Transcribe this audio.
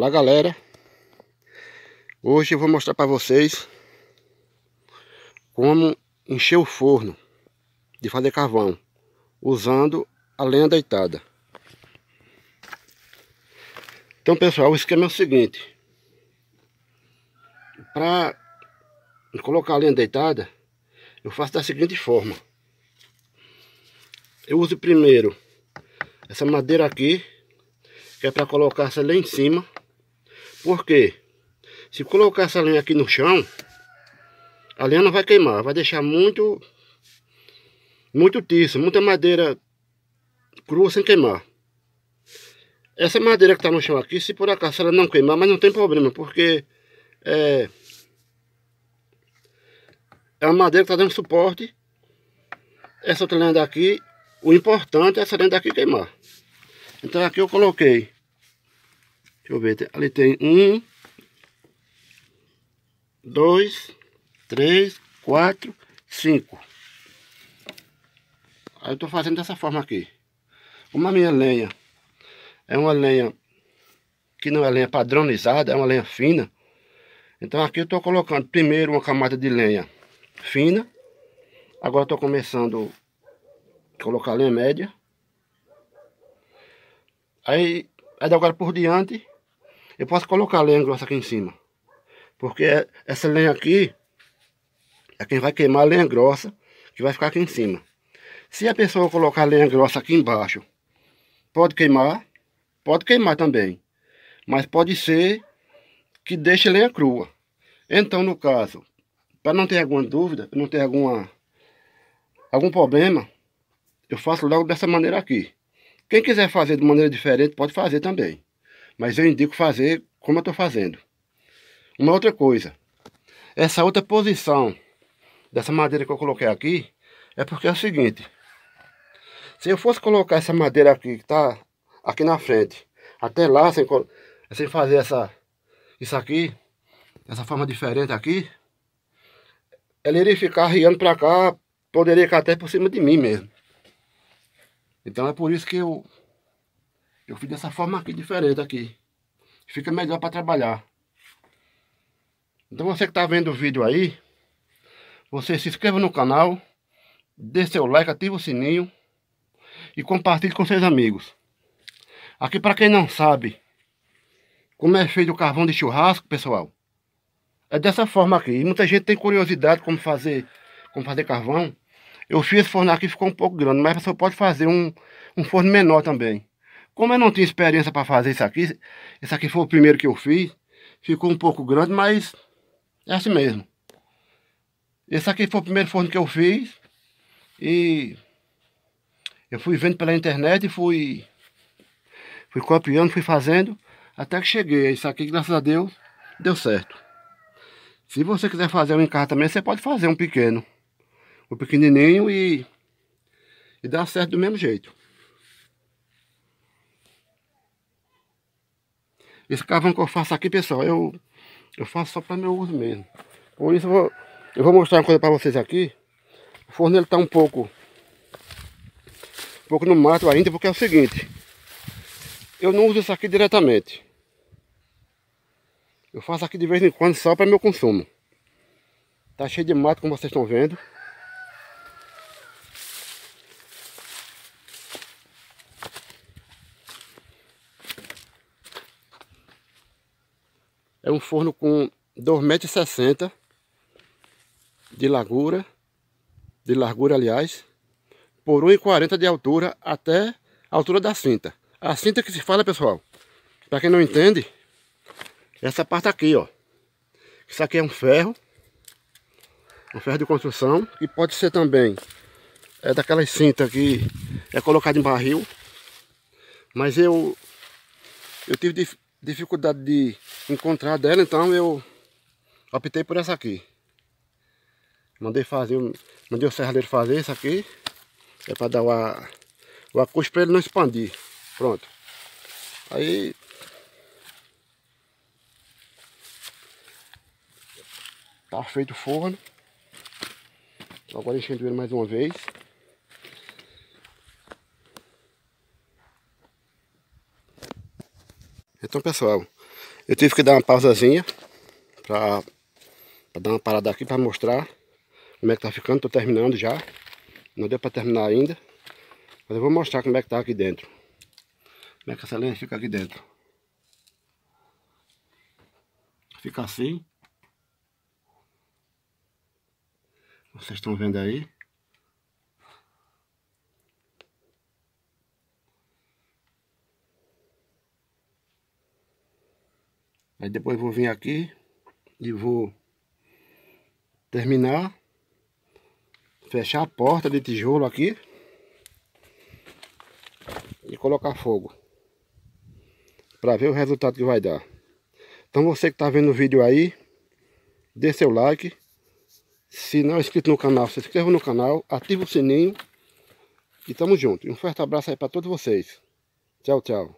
Olá galera, hoje eu vou mostrar para vocês como encher o forno de fazer carvão usando a lenha deitada. Então pessoal, o esquema é o seguinte, para colocar a lenha deitada, eu faço da seguinte forma, eu uso primeiro essa madeira aqui, que é para colocar essa lenha em cima, porque Se colocar essa lenha aqui no chão, a lenha não vai queimar, vai deixar muito muito tiço, muita madeira crua sem queimar. Essa madeira que está no chão aqui, se por acaso ela não queimar, mas não tem problema, porque é, é a madeira que está dando suporte. Essa outra lenha daqui, o importante é essa lenha daqui queimar. Então aqui eu coloquei Deixa eu ver, ali tem um, dois, três, quatro, cinco. Aí eu tô fazendo dessa forma aqui. Como a minha lenha é uma lenha que não é lenha padronizada, é uma lenha fina. Então aqui eu tô colocando primeiro uma camada de lenha fina. Agora eu tô começando a colocar lenha média. Aí, aí agora por diante eu posso colocar lenha grossa aqui em cima. Porque é, essa lenha aqui é quem vai queimar a lenha grossa, que vai ficar aqui em cima. Se a pessoa colocar a lenha grossa aqui embaixo, pode queimar, pode queimar também. Mas pode ser que deixe lenha crua. Então, no caso, para não ter alguma dúvida, não ter alguma, algum problema, eu faço logo dessa maneira aqui. Quem quiser fazer de maneira diferente, pode fazer também. Mas eu indico fazer como eu estou fazendo. Uma outra coisa. Essa outra posição dessa madeira que eu coloquei aqui é porque é o seguinte. Se eu fosse colocar essa madeira aqui que está aqui na frente, até lá, sem, sem fazer essa, isso aqui, essa forma diferente aqui, ela iria ficar riando para cá, poderia ficar até por cima de mim mesmo. Então é por isso que eu eu fiz dessa forma aqui, diferente aqui. Fica melhor para trabalhar. Então você que está vendo o vídeo aí, você se inscreva no canal, dê seu like, ativa o sininho e compartilhe com seus amigos. Aqui para quem não sabe como é feito o carvão de churrasco, pessoal, é dessa forma aqui. E muita gente tem curiosidade como fazer, como fazer carvão. Eu fiz esse forno aqui, ficou um pouco grande, mas você pode fazer um, um forno menor também. Como eu não tinha experiência para fazer isso aqui, esse aqui foi o primeiro que eu fiz. Ficou um pouco grande, mas é assim mesmo. Esse aqui foi o primeiro forno que eu fiz. E eu fui vendo pela internet e fui, fui copiando, fui fazendo. Até que cheguei. Isso aqui, graças a Deus, deu certo. Se você quiser fazer um em casa também, você pode fazer um pequeno. Um pequenininho e, e dá certo do mesmo jeito. Esse cavão que eu faço aqui, pessoal, eu, eu faço só para meu uso mesmo. Por isso eu vou, eu vou mostrar uma coisa para vocês aqui. O forno ele tá um pouco um pouco no mato ainda, porque é o seguinte. Eu não uso isso aqui diretamente. Eu faço aqui de vez em quando só para meu consumo. Está cheio de mato, como vocês estão vendo. É um forno com 2,60 m de largura, de largura aliás, por 1,40 de altura até a altura da cinta. A cinta que se fala, pessoal, para quem não entende, essa parte aqui, ó. Isso aqui é um ferro, um ferro de construção, e pode ser também é daquelas cintas que é colocada em barril. Mas eu eu tive dificuldade de encontrar dela, então eu optei por essa aqui. Mandei fazer, mandei o serradeiro fazer essa aqui. É para dar o, a, o acústico para ele não expandir. Pronto. Aí... Tá feito o forno. Agora enchendo ele mais uma vez. Então, pessoal, eu tive que dar uma pausazinha para dar uma parada aqui para mostrar como é que tá ficando. Tô terminando já. Não deu para terminar ainda. Mas eu vou mostrar como é que tá aqui dentro. Como é que essa lenha fica aqui dentro. Fica assim. Vocês estão vendo aí. Aí depois vou vir aqui e vou terminar. Fechar a porta de tijolo aqui. E colocar fogo. Para ver o resultado que vai dar. Então você que está vendo o vídeo aí, dê seu like. Se não é inscrito no canal, se inscreva no canal, ative o sininho. E tamo junto. Um forte abraço aí para todos vocês. Tchau, tchau.